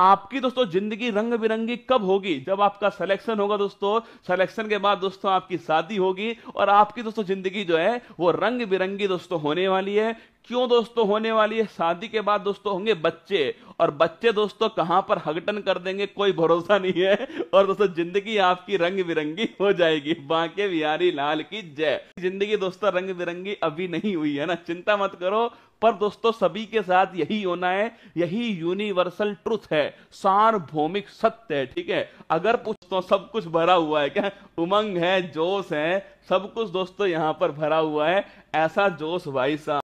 आपकी दोस्तों जिंदगी रंग बिरंगी कब होगी जब आपका सिलेक्शन होगा दोस्तों सिलेक्शन के बाद दोस्तों आपकी शादी होगी और आपकी दोस्तों जिंदगी जो है वो रंग बिरंगी दोस्तों होने वाली है क्यों दोस्तों होने वाली है शादी के बाद दोस्तों होंगे बच्चे और बच्चे दोस्तों कहां पर हगटन कर देंगे कोई भरोसा नहीं है और दोस्तों जिंदगी आपकी रंग बिरंगी हो जाएगी बांके बिहारी लाल की जय जिंदगी दोस्तों रंग बिरंगी अभी नहीं हुई है ना चिंता मत करो पर दोस्तों सभी के साथ यही होना है यही यूनिवर्सल ट्रुथ है सार्वभौमिक सत्य है ठीक है अगर पूछ तो सब कुछ भरा हुआ है क्या उमंग है जोश है सब कुछ दोस्तों यहां पर भरा हुआ है ऐसा जोश भाई साहब